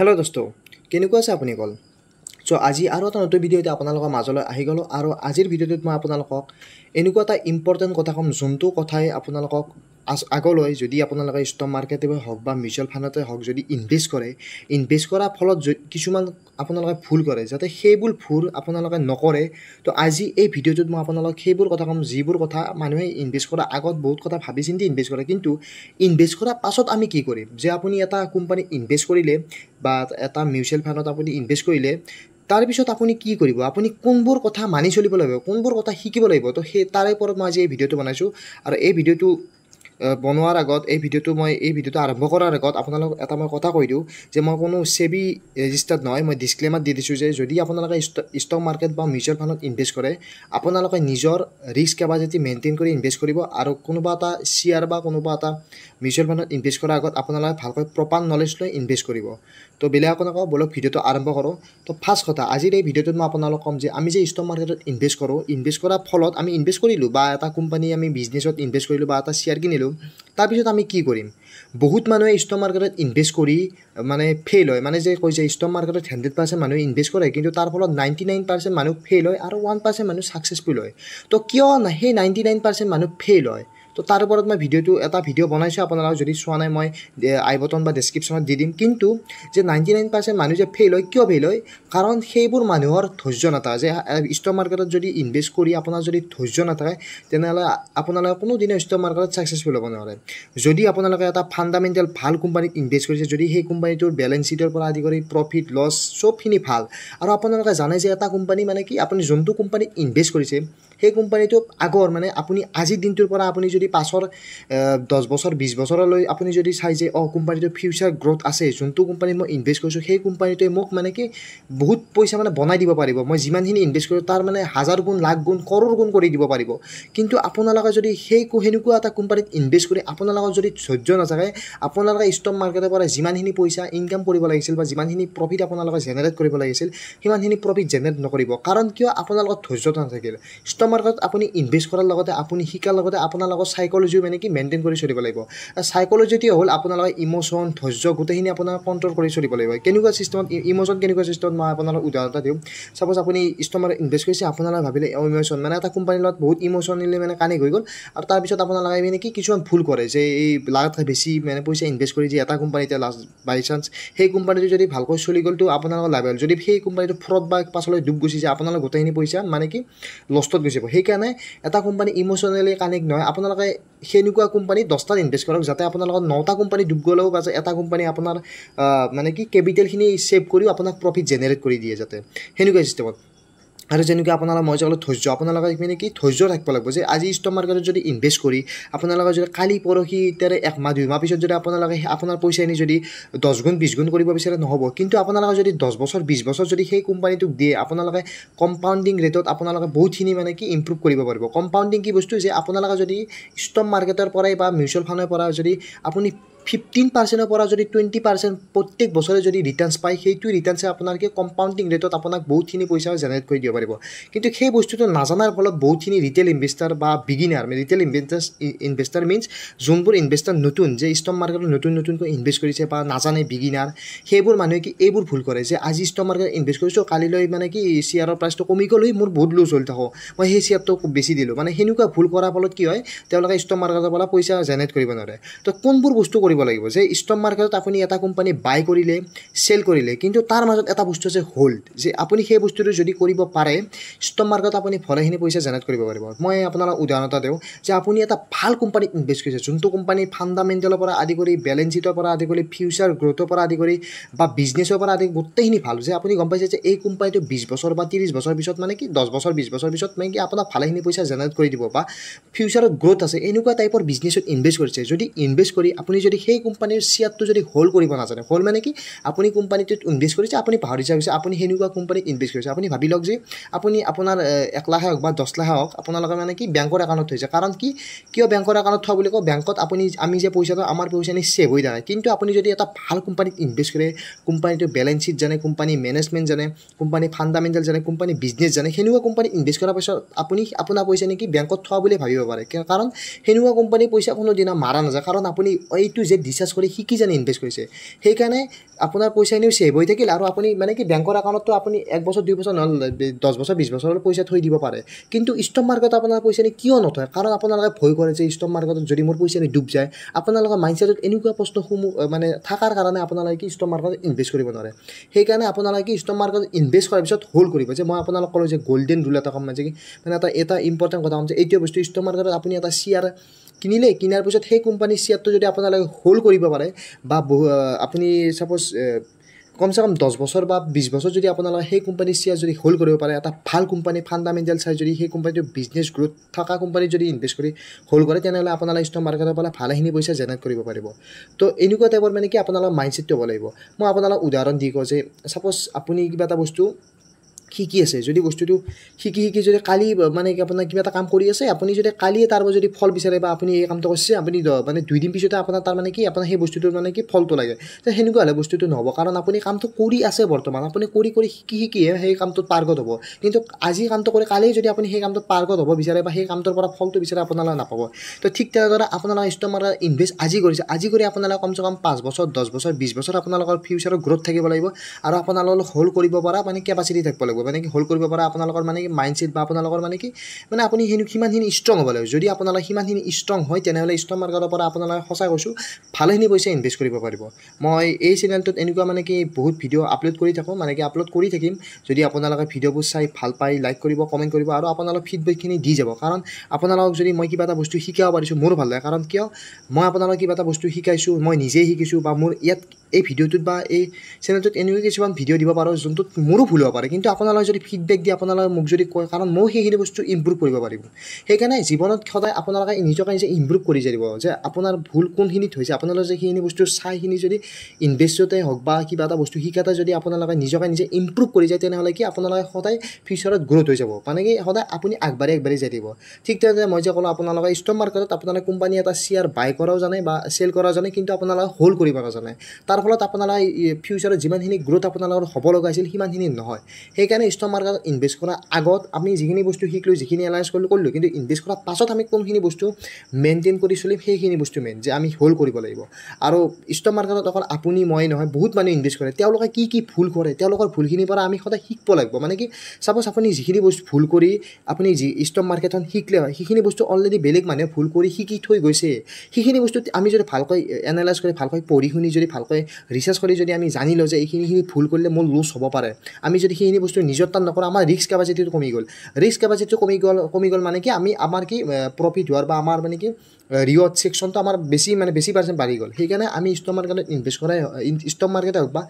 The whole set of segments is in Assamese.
হেল্ল' দোষ কেনেকুৱা আছে আপুনি কল চ' আজি আৰু এটা নতুন ভিডিঅ' আপোনালোকৰ মাজলৈ আহি গ'লোঁ আৰু আজিৰ ভিডিঅ'টোত মই আপোনালোকক এনেকুৱা এটা ইম্পৰ্টেণ্ট কথা ক'ম যোনটো কথাই আপোনালোকক আগলৈ যদি আপোনালোকে ষ্টক মাৰ্কেটে হওক বা মিউচুৱেল ফাণ্ডতে হওক যদি ইনভেষ্ট কৰে ইনভেষ্ট কৰাৰ ফলত কিছুমান আপোনালোকে ভুল কৰে যাতে সেইবোৰ ভুল আপোনালোকে নকৰে তো আজি এই ভিডিঅ'টোত মই আপোনালোক সেইবোৰ কথা ক'ম যিবোৰ কথা মানুহে ইনভেষ্ট কৰাৰ আগত বহুত কথা ভাবি চিন্তি ইনভেষ্ট কৰে কিন্তু ইনভেষ্ট কৰাৰ পাছত আমি কি কৰিম যে আপুনি এটা কোম্পানী ইনভেষ্ট কৰিলে বা এটা মিউচুৱেল ফাণ্ডত আপুনি ইনভেষ্ট কৰিলে তাৰপিছত আপুনি কি কৰিব আপুনি কোনবোৰ কথা মানি চলিব লাগিব কোনবোৰ কথা শিকিব লাগিব তো সেই তাৰে ওপৰত মই আজি এই ভিডিঅ'টো বনাইছোঁ আৰু এই ভিডিঅ'টো বনোৱাৰ আগত এই ভিডিঅ'টো মই এই ভিডিঅ'টো আৰম্ভ কৰাৰ আগত আপোনালোক এটা মই কথা কৈ দিওঁ যে মই কোনো ছেবি ৰেজিষ্টাৰ্ড নহয় মই ডিছক্লেমাৰ দি দিছোঁ যে যদি আপোনালোকে ষ্টক মাৰ্কেট বা মিউচুৱেল ফাণ্ডত ইনভেষ্ট কৰে আপোনালোকে নিজৰ ৰিস্ক কেপাচিটি মেইনটেইন কৰি ইনভেষ্ট কৰিব আৰু কোনোবা এটা শ্বেয়াৰ বা কোনোবা এটা মিউচুৱেল ফাণ্ডত ইনভেষ্ট কৰাৰ আগত আপোনালোকে ভালকৈ প্ৰপাৰ নলেজ লৈ ইনভেষ্ট কৰিব তো বেলেগ আপোনালোকক বোলক ভিডিঅ'টো আৰম্ভ কৰোঁ তো ফাৰ্ষ্ট কথা আজিৰ এই ভিডিঅ'টোত মই আপোনালোকক ক'ম যে আমি যে ষ্টক মাৰ্কেটত ইনভেষ্ট কৰোঁ ইনভেষ্ট কৰাৰ ফলত আমি ইনভেষ্ট কৰিলোঁ বা এটা কোম্পানী আমি বিজনেছত ইনভেষ্ট কৰিলোঁ বা এটা শ্বেয়াৰ কিনিলোঁ কৰিলোঁ তাৰপিছত আমি কি কৰিম বহুত মানুহে ষ্টক মাৰ্কেটত ইনভেষ্ট কৰি মানে ফেইল হয় মানে যে কয় যে ষ্টক মাৰ্কেটত হাণ্ড্ৰেড পাৰ্চেণ্ট মানুহে ইনভেষ্ট কৰে কিন্তু তাৰ ফলত নাইণ্টি নাইন পাৰ্চেণ্ট মানুহ ফেইল হয় আৰু ওৱান পাৰ্চেণ্ট মানুহ ছাকচেছফুল হয় তো কিয় সেই নাইণ্টি নাইন পাৰ্চেণ্ট মানুহ ফেইল হয় তো তাৰ ওপৰত মই ভিডিঅ'টো এটা ভিডিঅ' বনাইছোঁ আপোনালোকক যদি চোৱা নাই মই আই বটন বা ডেছক্ৰিপশ্যনত দি দিম কিন্তু যে নাইণ্টি নাইন পাৰ্চেণ্ট মানুহ যে ফেইল হয় কিয় ফেইল হয় কাৰণ সেইবোৰ মানুহৰ ধৈৰ্য নাথাকে যে ষ্টক মাৰ্কেটত যদি ইনভেষ্ট কৰি আপোনাৰ যদি ধৈৰ্য নাথাকে তেনেহ'লে আপোনালোকে কোনোদিনে ষ্টক মাৰ্কেটত ছাকচেছফুল হ'ব নোৱাৰে যদি আপোনালোকে এটা ফাণ্ডামেণ্টেল ভাল কোম্পানীত ইনভেষ্ট কৰিছে যদি সেই কোম্পানীটোৰ বেলেঞ্চ শ্বিটৰ পৰা আদি কৰি প্ৰফিট লছ চবখিনি ভাল আৰু আপোনালোকে জানে যে এটা কোম্পানী মানে কি আপুনি যোনটো কোম্পানীত ইনভেষ্ট কৰিছে সেই কোম্পানীটো আগৰ মানে আপুনি আজিৰ দিনটোৰ পৰা আপুনি যদি পাছৰ দহ বছৰ বিছ বছৰলৈ আপুনি যদি চাই যে অঁ কোম্পানীটোৰ ফিউচাৰ গ্ৰ'থ আছে যোনটো কোম্পানীত মই ইনভেষ্ট কৰিছোঁ সেই কোম্পানীটোৱে মোক মানে কি বহুত পইচা মানে বনাই দিব পাৰিব মই যিমানখিনি ইনভেষ্ট কৰিছোঁ তাৰ মানে হাজাৰ গুণ লাখ গুণ কৰোৰ গুণ কৰি দিব পাৰিব কিন্তু আপোনালোকে যদি সেই সেনেকুৱা এটা কোম্পানীত ইনভেষ্ট কৰি আপোনালোকৰ যদি ধৈৰ্য নাথাকে আপোনালোকে ষ্টক মাৰ্কেটৰ পৰা যিমানখিনি পইচা ইনকাম কৰিব লাগিছিল বা যিমানখিনি প্ৰফিট আপোনালোকে জেনেৰেট কৰিব লাগিছিল সিমানখিনি প্ৰফিট জেনেৰেট নকৰিব কাৰণ কিয় আপোনালোকৰ ধৈৰ্যটো নাথাকিল ষ্টক ক্ৰিপ্ট' মাৰ্কেটত আপুনি ইনভেষ্ট কৰাৰ লগতে আপুনি শিকাৰ লগতে আপোনাৰ লগত চাইকলজিও মানে কি মেইনটেইন কৰি চলিব লাগিব চাইকলজিটো হ'ল আপোনালোকৰ ইম'চন ধৈৰ্য গোটেইখিনি আপোনাৰ কণ্ট্ৰল কৰি চলিব লাগিব কেনেকুৱা ছিষ্টেমত ইম'চন কেনেকুৱা ছিষ্টেমত মই আপোনালোকক উদাহৰণ এটা দিওঁ ছাপ'জ আপুনি ষ্টমাৰ ইনভেষ্ট কৰিছে আপোনালোকে ভাবিলে ইম'চন মানে এটা কোম্পানীৰ লগত বহুত ইম'চন নিলে মানে কানেক্ট হৈ গ'ল আৰু তাৰপিছত আপোনালোকে মানে কি কিছুমান ভুল কৰে যে এই লাগত বেছি মানে পইচা ইনভেষ্ট কৰি যে এটা কোম্পানীতে লাষ্ট বাই চান্স সেই কোম্পানীটো যদি ভালকৈ চলি গ'লতো আপোনালোকৰ লাভ হ'ল যদি সেই কোম্পানীটো ফ্ৰড বা পাছলৈ ডুব গুচি যায় আপোনালোকৰ গোটেইখিনি পইচা মানে কি লষ্টত গৈছে যাব সেইকাৰণে এটা কোম্পানী ইম'চনেলি কানেক্ট নহয় আপোনালোকে সেনেকুৱা কোম্পানী দহটাত ইনভেষ্ট কৰক যাতে আপোনালোকৰ নটা কোম্পানী ডুব গ'লেও বা এটা কোম্পানী আপোনাৰ মানে কি কেপিটেলখিনি ছেভ কৰিও আপোনাক প্ৰফিট জেনেৰেট কৰি দিয়ে যাতে সেনেকুৱা চিষ্টেমত আৰু যেনেকৈ আপোনালোকে মই যে ক'লোঁ ধৈৰ্য আপোনালোকে মানে কি ধৈৰ্য থাকিব লাগিব যে আজি ষ্টক মাৰ্কেটত যদি ইনভেষ্ট কৰি আপোনালোকে যদি কালি পৰহি এতিয়া একমাহ মাহ পিছত যদি আপোনালোকে আপোনাৰ পইচা এনেই যদি দহ গুণ বিছ গুণ কৰিব বিচাৰে নহ'ব কিন্তু আপোনালোকে যদি দহ বছৰ বিছ বছৰ যদি সেই কোম্পানীটোক দিয়ে আপোনালোকে কম্পাউণ্ডিং ৰেটত আপোনালোকে বহুতখিনি মানে কি ইম্প্ৰুভ কৰিব পাৰিব কম্পাউণ্ডিং কি বস্তু যে আপোনালোকে যদি ষ্টক মাৰ্কেটৰ পৰাই বা মিউচুৱেল ফাণ্ডৰ পৰা যদি আপুনি ফিফটিন পাৰ্চেণ্টৰ পৰা যদি টুৱেণ্টি পাৰ্চেণ্ট প্ৰত্যেক বছৰে যদি ৰিটাৰ্ণ পায় সেইটো ৰিটাৰ্ণছে আপোনালোকে কম্পাউণ্ডিং ৰেটত আপোনাক বহুতখিনি পইচা জেনেৰেট কৰি দিব পাৰিব কিন্তু সেই বস্তুটো নাজানাৰ ফলত বহুতখিনি ৰিটেইল ইনভেষ্টাৰ বা beginner retail investor investor means যোনবোৰ ইনভেষ্টাৰ নতুন যে ষ্টক মাৰ্কেটত নতুন নতুনকৈ ইনভেষ্ট কৰিছে বা নাজানে বিগিনাৰ সেইবোৰ মানুহে কি এইবোৰ ভুল কৰে যে আজি ষ্টক মাৰ্কেটত ইনভেষ্ট কৰিছোঁ কালিলৈ মানে কি শ্বেয়াৰৰ প্ৰাইচটো কমি গ'লহি মোৰ বহুত লুজ হ'ল থাকোঁ মই সেই শ্বেয়াৰটো খুব বেছি দিলোঁ মানে সেনেকুৱা ভুল কৰাৰ ফলত কি হয় তেওঁলোকে ষ্টক মাৰ্কেটৰ পৰা পইচা জেনেৰেট কৰিব নোৱাৰে তো কোনবোৰ বস্তু কৰিব জানিব লাগিব যে ষ্টক মাৰ্কেটত আপুনি এটা কোম্পানী বাই কৰিলে চেল কৰিলে কিন্তু তাৰ মাজত এটা বস্তু আছে হোল্ড যে আপুনি সেই বস্তুটো যদি কৰিব পাৰে ষ্টক মাৰ্কেটত আপুনি ভালেখিনি পইচা জেনেৰেট কৰিব পাৰিব মই আপোনালোকক উদাহৰণ এটা দিওঁ যে আপুনি এটা ভাল কোম্পানীত ইনভেষ্ট কৰিছে যোনটো কোম্পানী ফাণ্ডামেণ্টেলৰ পৰা আদি কৰি বেলেঞ্চ শ্বিটৰ পৰা আদি কৰি ফিউচাৰ গ্ৰ'থৰ পৰা আদি কৰি বা বিজনেছৰ পৰা আদি গোটেইখিনি ভাল যে আপুনি গম পাইছে যে এই কোম্পানীটো বিছ বছৰ বা ত্ৰিছ বছৰ পিছত মানে কি দহ বছৰ বিছ বছৰ পিছত মানে কি আপোনাক ভালেখিনি পইচা জেনেৰেট কৰি দিব বা ফিউচাৰত গ্ৰ'থ আছে এনেকুৱা টাইপৰ বিজনেছত ইনভেষ্ট কৰিছে যদি ইনভেষ্ট কৰি আপুনি যদি সেই কোম্পানীৰ শ্বেয়াৰটো যদি হ'ল্ড কৰিব নাজানে হোল্ড মানে কি আপুনি কোম্পানীটোত ইনভেষ্ট কৰিছে আপুনি পাহৰি যাব গৈছে আপুনি সেনেকুৱা কোম্পানীত ইনভেষ্ট কৰিছে আপুনি ভাবি লওক যে আপুনি আপোনাৰ এক লাখে হওক বা দহ লাখে হওক আপোনালোকে মানে কি বেংকৰ একাউণ্টত থৈছে কাৰণ কি কিয় বেংকৰ একাউণ্টত থোৱা বুলি কওঁ বেংকত আপুনি আমি যে পইচাটো আমাৰ পইচা আমি ছেভ হৈ জানে কিন্তু আপুনি যদি এটা ভাল কোম্পানীত ইনভেষ্ট কৰে কোম্পানীটো বেলেঞ্চ শ্বীট জানে কোম্পানী মেনেজমেণ্ট জানে কোম্পানী ফাণ্ডামেণ্টেল জানে কোম্পানী বিজনেছ জানে সেনেকুৱা কোম্পানীত ইনভেষ্ট কৰাৰ পিছত আপুনি আপোনাৰ পইচা নেকি বেংকত থোৱা বুলি ভাবিব পাৰে কাৰণ সেনেকুৱা কোম্পানীৰ পইচা কোনোদিনা মাৰা নাযায় কাৰণ আপুনি এইটো যে ৰিচাৰ্জ কৰি সি কি জানি ইনভেষ্ট কৰিছে সেইকাৰণে আপোনাৰ পইচা এনেও ছেভ হৈ থাকিল আৰু আপুনি মানে কি বেংকৰ একাউণ্টতো আপুনি এক বছৰ দুই বছৰ নহ'লে দহ বছৰ বিছ বছৰলৈ পইচা থৈ দিব পাৰে কিন্তু ষ্টক মাৰ্কেটত আপোনাৰ পইচা এনে কিয় নথয় কাৰণ আপোনালোকে ভয় কৰে যে ষ্টক মাৰ্কেটত যদি মোৰ পইচা এনে ডুব যায় আপোনালোকৰ মাইণ্ডছেটত এনেকুৱা প্ৰশ্নসমূহ মানে থকাৰ কাৰণে আপোনালোকে কি ষ্টক মাৰ্কেটত ইনভেষ্ট কৰিব নোৱাৰে সেইকাৰণে আপোনালোকে ষ্টক মাৰ্কেটত ইনভেষ্ট কৰাৰ পিছত হ'ল্ড কৰিব যে মই আপোনালোক ক'লোঁ যে গল্ডেন ৰুল এটা কম মানে কি মানে এটা এটা ইম্পৰ্টেণ্ট কথা কম যে এইটো বস্তু ষ্টক মাৰ্কেটত আপুনি এটা শ্বেয়াৰ কিনিলে কিনাৰ পিছত সেই কোম্পানীৰ শ্বেয়াৰটো যদি আপোনালোকে হোল্ড কৰিব পাৰে বা আপুনি চাপ'জ কমচে কম দহ বছৰ বা বিছ বছৰ যদি আপোনালোকে সেই কোম্পানীৰ শ্বেয়াৰ যদি হোল্ড কৰিব পাৰে এটা ভাল কোম্পানী ফাণ্ডামেণ্টেল চাই যদি সেই কোম্পানীটো বিজনেছ গ্ৰোথ থকা কোম্পানীত যদি ইনভেষ্ট কৰি হোল্ড কৰে তেনেহ'লে আপোনালোকে ষ্টক মাৰ্কেটৰ পৰা ভালেখিনি পইচা জেনেৰেট কৰিব পাৰিব তো এনেকুৱা টাইপৰ মানে কি আপোনালোকৰ মাইণ্ডছেটটো হ'ব লাগিব মই আপোনালোকক উদাহৰণ দি কওঁ যে চাপ'জ আপুনি কিবা এটা বস্তু শিকি আছে যদি বস্তুটো শিকি শিকি যদি কালি মানে কি আপোনাৰ কিবা এটা কাম কৰি আছে আপুনি যদি কালিয়ে তাৰ পৰা যদি ফল বিচাৰে বা আপুনি এই কামটো কৰিছে আপুনি মানে দুদিন পিছতে আপোনাৰ তাৰমানে কি আপোনাৰ সেই বস্তুটোৰ মানে কি ফলটো লাগে তো সেনেকুৱা হ'লে বস্তুটো নহ'ব কাৰণ আপুনি কামটো কৰি আছে বৰ্তমান আপুনি কৰি কৰি শিকি শিকিহে সেই কামটোত পাৰ্গত হ'ব কিন্তু আজি কামটো কৰি কালিয়ে যদি আপুনি সেই কামটোত পাৰ্গত হ'ব বিচাৰে বা সেই কামটোৰ পৰা ফলটো বিচাৰে আপোনালোকে নাপাব তো ঠিক তেনেদৰে আপোনালোকৰ আপোনালোকে আৰু ইনভেষ্ট আজি কৰিছে আজি কৰি আপোনালোকে কমচে কম পাঁচ বছৰ দহ বছৰ বিছ বছৰ আপোনালোকৰ ফিউচাৰৰ গ্ৰ'থ থাকিব লাগিব আৰু আপোনালোকৰ হ'ল্ড কৰিব পৰা মানে কেপাচিটি থাকিব লাগিব লাগিব মানে কি হ'ল কৰিব পৰা আপোনালোকৰ মানে কি মাইণ্ডছেট বা আপোনালোকৰ মানে কি মানে আপুনি সেইখিনি সিমানখিনি ষ্ট্ৰং হ'ব লাগিব যদি আপোনালোকে সিমানখিনি ষ্ট্ৰং হয় তেনেহ'লে ষ্টক মাৰ্কেটৰ পৰা আপোনালোকে সঁচাই কৈছোঁ ভালেখিনি পইচা ইনভেষ্ট কৰিব পাৰিব মই এই চেনেলটোত এনেকুৱা মানে কি বহুত ভিডিঅ' আপলোড কৰি থাকোঁ মানে কি আপলোড কৰি থাকিম যদি আপোনালোকে ভিডিঅ'বোৰ চাই ভাল পায় লাইক কৰিব কমেণ্ট কৰিব আৰু আপোনালোকে ফিডবেকখিনি দি যাব কাৰণ আপোনালোকক যদি মই কিবা এটা বস্তু শিকাব পাৰিছোঁ মোৰো ভাল লাগে কাৰণ কিয় মই আপোনালোকে কিবা এটা বস্তু শিকাইছোঁ মই নিজেই শিকিছোঁ বা মোৰ ইয়াত এই ভিডিঅ'টোত বা এই চেনেলটোত এনেকুৱা কিছুমান ভিডিঅ' দিব পাৰোঁ যোনটোত মোৰো ভুল হ'ব পাৰে কিন্তু আপোনালোকে আপোনালোকে যদি ফিডবেক দিয়ে আপোনালোকে মোক যদি কয় কাৰণ মই সেইখিনি বস্তু ইম্প্ৰুভ কৰিব পাৰিব সেইকাৰণে জীৱনত সদায় আপোনালোকে নিজকে নিজে ইম্প্ৰুভ কৰি যাব যে আপোনাৰ ভুল কোনখিনিত হৈছে আপোনালোকে যে সেইখিনি বস্তু চাইখিনি যদি ইনভেষ্টতে হওক বা কিবা এটা বস্তু শিকাতে যদি আপোনালোকে নিজকে নিজে ইম্প্ৰুভ কৰি যায় তেনেহ'লে কি আপোনালোকে সদায় ফিউচাৰত গ্ৰ'থ হৈ যাব মানে কি সদায় আপুনি আগবাঢ়ি আগবাঢ়ি যাই দিব ঠিক তেনেদৰে মই যে ক'লোঁ আপোনালোকে ষ্টক মাৰ্কেটত আপোনালোকে কোম্পানী এটা শ্বেয়াৰ বাই কৰাও জানে বা চেল কৰাও জানে কিন্তু আপোনালোকে হ'ল্ড কৰিব নাজানে তাৰ ফলত আপোনালোকে ফিউচাৰত যিমানখিনি গ্ৰ'থ আপোনালোকৰ হ'ব লগা আছিল সিমানখিনি নহয় সেইকাৰণে সেইকাৰণে ষ্টক মাৰ্কেটত ইনভেষ্ট কৰাৰ আগত আমি যিখিনি বস্তু শিকিলোঁ যিখিনি এনালাইজ কৰিলোঁ কৰিলোঁ কিন্তু ইনভেষ্ট কৰাৰ পাছত আমি কোনখিনি বস্তু মেইনটেইন কৰি চলিম সেইখিনি বস্তু মেইন যে আমি হ'ল্ড কৰিব লাগিব আৰু ষ্টক মাৰ্কেটত অকল আপুনি মই নহয় বহুত মানুহ ইনভেষ্ট কৰে তেওঁলোকে কি কি ভুল কৰে তেওঁলোকৰ ভুলখিনিৰ পৰা আমি সদায় শিকিব লাগিব মানে কি চাপ'জ আপুনি যিখিনি বস্তু ভুল কৰি আপুনি যি ষ্টক মাৰ্কেটখন শিকিলে হয় সেইখিনি বস্তু অলৰেডি বেলেগ মানুহে ভুল কৰি শিকি থৈ গৈছে সেইখিনি বস্তু আমি যদি ভালকৈ এনালাইজ কৰি ভালকৈ পঢ়ি শুনি যদি ভালকৈ ৰিচাৰ্চ কৰি যদি আমি জানি লওঁ যে এইখিনিখিনি ভুল কৰিলে মোৰ লছ হ'ব পাৰে আমি যদি সেইখিনি বস্তু নিজৰ তাত নকৰোঁ আমাৰ ৰিস্ক কেপাচিটিটো কমি গ'ল ৰিস্ক কেপাচিটিটো কমি গ'ল কমি গ'ল মানে কি আমি আমাৰ কি প্ৰফিট হোৱাৰ বা আমাৰ মানে কি ৰিঅত ছেকশ্যনটো আমাৰ বেছি মানে বেছি পাৰ্চেণ্ট বাঢ়ি গ'ল সেইকাৰণে আমি ষ্টক মাৰ্কেটত ইনভেষ্ট কৰাই ষ্টক মাৰ্কেটে হওক বা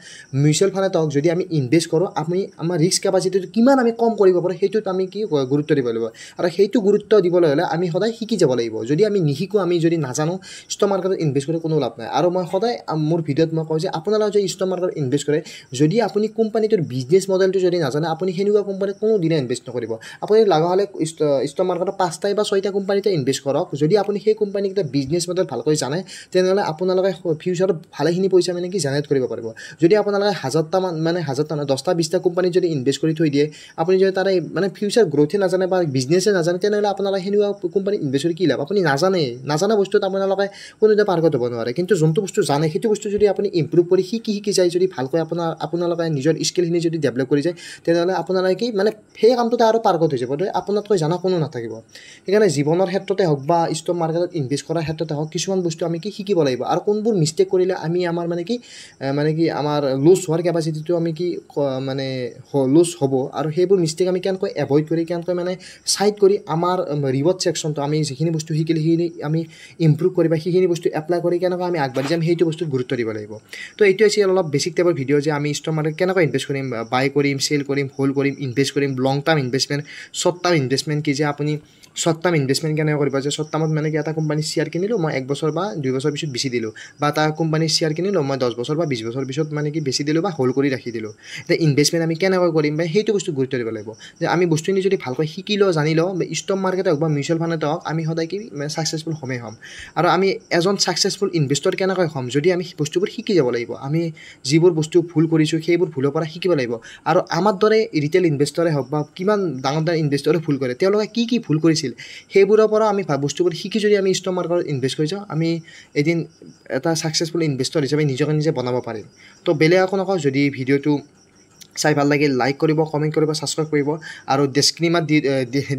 মিউচুৱেল ফাণ্ডত হওক যদি আমি ইনভেষ্ট কৰোঁ আমি আমাৰ ৰিক্স কেপাচিটিটো কিমান আমি কম কৰিব পাৰোঁ সেইটোত আমি কি গুৰুত্ব দিব লাগিব আৰু সেইটো গুৰুত্ব দিবলৈ হ'লে আমি সদায় শিকি যাব লাগিব যদি আমি নিশিকোঁ আমি যদি নাজানো ষ্টক মাৰ্কেটত ইনভেষ্ট কৰি কোনো লাভ নাই আৰু মই সদায় মোৰ ভিডিঅ'ত মই কওঁ যে আপোনালোকে যদি ষ্টক মাৰ্কেটত ইনভেষ্ট কৰে যদি আপুনি কোম্পানীটোৰ বিজনেছ মডেলটো যদি নাজানে আপুনি সেনেকুৱা কোম্পানীত কোনো দিনে ইনভেষ্ট নকৰিব আপুনি লগা হ'লে ষ্টক মাৰ্কেটত পাঁচটাই বা ছয়টা কোম্পানীতে ইনভেষ্ট কৰক যদি আপুনি সেই কোম্পানীকেইটা বিজনেছ মডেল ভালকৈ জানে তেনেহ'লে আপোনালোকে ফিউচাৰত ভালেখিনি পইচা মানে কি জেনেৰেট কৰিব পাৰিব যদি আপোনালোকে হাজাৰটা মানে হাজাৰটা নহয় দহটা বিছটা কোম্পানীত যদি ইনভেষ্ট কৰি থৈ দিয়ে আপুনি যদি তাৰে মানে ফিউচাৰ গ্ৰ'থে নাজানে বা বিজনেছে নাজানে তেনেহ'লে আপোনালোকে সেনেকুৱা কোম্পানীত ইনভেষ্ট কৰি কি লাভ আপুনি নাজানে নাজানা বস্তুত আপোনালোকে কোনো এটা পাৰ্গত হ'ব নোৱাৰে কিন্তু যোনটো বস্তু জানে সেইটো বস্তু যদি আপুনি ইম্প্ৰুভ কৰি শিকি শিকি যায় যদি ভালকৈ আপোনাৰ আপোনালোকে নিজৰ স্কিলখিনি যদি ডেভেলপ কৰি যায় তেনে তেনেহ'লে আপোনাৰ কি মানে সেই কামটোতে আৰু পাৰ্গত হৈ যাব আপোনাতকৈ জনা কোনো নাথাকিব সেইকাৰণে জীৱনৰ ক্ষেত্ৰতে হওক বা ষ্টক মাৰ্কেটত ইনভেষ্ট কৰাৰ ক্ষেত্ৰতে হওক কিছুমান বস্তু আমি কি শিকিব লাগিব আৰু কোনবোৰ মিষ্টেক কৰিলে আমি আমাৰ মানে কি মানে কি আমাৰ লুজ হোৱাৰ কেপাচিটিটো আমি কি মানে লুজ হ'ব আৰু সেইবোৰ মিষ্টেক আমি কেনেকৈ এভইড কৰি কেনেকৈ মানে চাইড কৰি আমাৰ ৰিৱৰ্ড ছেকশ্যনটো আমি যিখিনি বস্তু শিকিলে সেইখিনি আমি ইম্প্ৰুভ কৰি বা সেইখিনি বস্তু এপ্লাই কৰি কেনেকৈ আমি আগবাঢ়ি যাম সেইটো বস্তুত গুৰুত্ব দিব লাগিব তো এইটো হৈছে অলপ বেছিক টাইপৰ ভিডিঅ' যে আমি ষ্টক মাৰ্কেট কেনেকৈ ইনভেষ্ট কৰিম বাই কৰিম চেল কৰিম কৰিম হোল্ড কৰিম ইনভেষ্ট কৰিম long term investment short term investment কি যে আপুনি শ্বৰ্ট টাৰ্ম ইনভেষ্টমেণ্ট কেনেকৈ কৰিব যে শ্বৰ্ট টাৰ্মত মানে কি এটা কোম্পানীৰ শ্বেয়াৰ কিনিলোঁ মই এক বছৰ বা দুই বছৰ পিছত বেছি দিলোঁ বা এটা কোম্পানীৰ শ্বেয়াৰ কিনিলোঁ মই দহ বছৰ বা বিছ বছৰ পিছত মানে কি বেছি দিলোঁ বা হোল্ড কৰি ৰাখি দিলোঁ যে ইনভেষ্টমেণ্ট আমি কেনেকৈ কৰিম বা সেইটো বস্তু গুৰুত্ব দিব লাগিব যে আমি বস্তুখিনি যদি ভালকৈ শিকি লওঁ জানি লওঁ বা ষ্টক মাৰ্কেটে হওক বা মিউচুৱেল ফাণ্ডতে হওক আমি সদায় কি মানে ছাকচেছফুল হ'মেই হ'ম আৰু আমি এজন ছাকচেছফুল ইনভেষ্টৰ কেনেকৈ হ'ম যদি আমি বস্তুবোৰ শিকি যাব লাগিব আমি যিবোৰ বস্তু ভুল কৰিছোঁ সেইবোৰ ভুলৰ পৰা শিকিব লাগিব আৰু আমাৰ ইনভেষ্টৰে ৰিটেইল ইনভেষ্টৰে হওক বা কিমান ডাঙৰ ডাঙৰ ইনভেষ্টৰে ভুল কৰে তেওঁলোকে কি কি ভুল কৰিছিল সেইবোৰৰ পৰা আমি বস্তুবোৰ শিকি যদি আমি ষ্টক মাৰ্কেটত ইনভেষ্ট কৰি যাওঁ আমি এদিন এটা ছাকচেছফুল ইনভেষ্টৰ হিচাপে নিজকে নিজে বনাব পাৰিম তো বেলেগ আকৌ নকওঁ যদি ভিডিঅ'টো চাই ভাল লাগিল লাইক কৰিব কমেণ্ট কৰিব ছাবস্ক্ৰাইব কৰিব আৰু ডিছক্লেমাৰ দি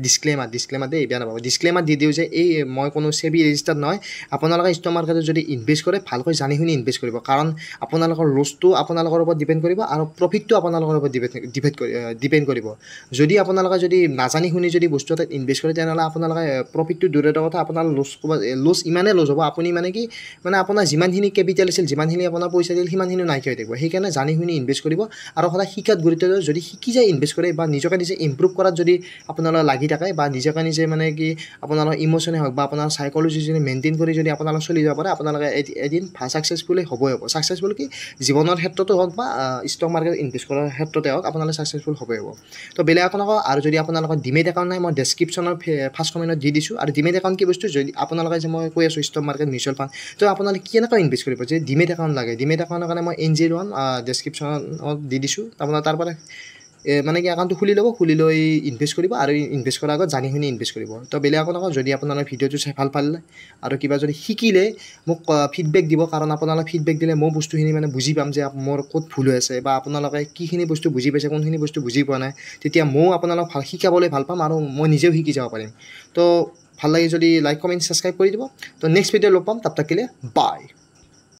ডিছক্লেমাৰ ডিছক্লেমাৰ দেই বেয়া নাপাব ডিছক্লেমাৰ দি দিওঁ যে এই মই কোনো ছেভি ৰেজিষ্টাৰ নহয় আপোনালোকে ষ্টক মাৰ্কেটত যদি ইনভেষ্ট কৰে ভালকৈ জানি শুনি ইনভেষ্ট কৰিব কাৰণ আপোনালোকৰ লছটো আপোনালোকৰ ওপৰত ডিপেণ্ড কৰিব আৰু প্ৰফিটটো আপোনালোকৰ ওপৰত ডিপেণ্ড ডিপেণ্ড কৰি ডিপেণ্ড কৰিব যদি আপোনালোকে যদি নাজানি শুনি যদি বস্তু এটাত ইনভেষ্ট কৰে তেনেহ'লে আপোনালোকে প্ৰফিটটো দূৰৰ কথা আপোনাৰ লছ ক'বা লছ ইমানেই লছ হ'ব আপুনি মানে কি মানে আপোনাৰ যিমানখিনি কেপিটেল আছিল যিমানখিনি আপোনাৰ পইচা দিল সিমানখিনি নাইকিয়া হৈ থাকিব সেইকাৰণে জানি শুনি ইনভেষ্ট কৰিব আৰু সদায় শিকা শিকাত গুৰুত্ব দিওঁ যদি শিকি যায় ইনভেষ্ট কৰে বা নিজকে নিজে ইম্প্ৰুভ কৰাত যদি আপোনালোকে লাগি থাকে বা নিজকে নিজে মানে কি আপোনালোকৰ ইম'শ্যনে হওক বা আপোনাৰ চাইকলজি যদি মেইনটেইন কৰি যদি আপোনালোকে চলি যাব পাৰে আপোনালোকে এদিন ভাল ছাকচেছফুলেই হ'বই হ'ব ছাকচেছফুল কি জীৱনৰ ক্ষেত্ৰতে হওক বা ষ্টক মাৰ্কেট ইনভেষ্ট কৰাৰ ক্ষেত্ৰতে হওক আপোনালোকে ছাকচেছফুল হ'বই হ'ব তো বেলেগ আপোনালোকৰ আৰু যদি আপোনালোকৰ ডিমেট একাউণ্ট নাই মই ডেছক্ৰিপশ্যনৰ ফাৰ্ষ্ট কমেণ্টত দি দিছোঁ আৰু ডিমেট একাউণ্ট কি বস্তু যদি আপোনালোকে যে মই কৈ আছোঁ ষ্টক মাৰ্কেট মিউচুৱেল ফাণ্ড তো আপোনালোকে কেনেকৈ ইনভেষ্ট কৰিব যদি ডিমেট একাউণ্ট লাগে ডিমেট একাউণ্টৰ কাৰণে মই এন জি ৰ ওৱান ডেছক্ৰিপশ্যনত দি দিছোঁ আপোনালোকে আপোনাৰ তাৰ পৰা মানে কি একাউণ্টটো খুলি ল'ব খুলি লৈ ইনভেষ্ট কৰিব আৰু ইনভেষ্ট কৰাৰ আগত জানি শুনি ইনভেষ্ট কৰিব তো বেলেগ আপোনালোকক যদি আপোনালোকে ভিডিঅ'টো চাই ভাল পালে আৰু কিবা যদি শিকিলে মোক ফিডবেক দিব কাৰণ আপোনালোকে ফিডবেক দিলে মই বস্তুখিনি মানে বুজি পাম যে মোৰ ক'ত ভুল হৈ আছে বা আপোনালোকে কিখিনি বস্তু বুজি পাইছে কোনখিনি বস্তু বুজি পোৱা নাই তেতিয়া ময়ো আপোনালোক ভাল শিকাবলৈ ভাল পাম আৰু মই নিজেও শিকি যাব পাৰিম তো ভাল লাগে যদি লাইক কমেণ্ট ছাবস্ক্ৰাইব কৰি দিব তো নেক্সট ভিডিঅ' লগ পাম তাত থাকিলে বাই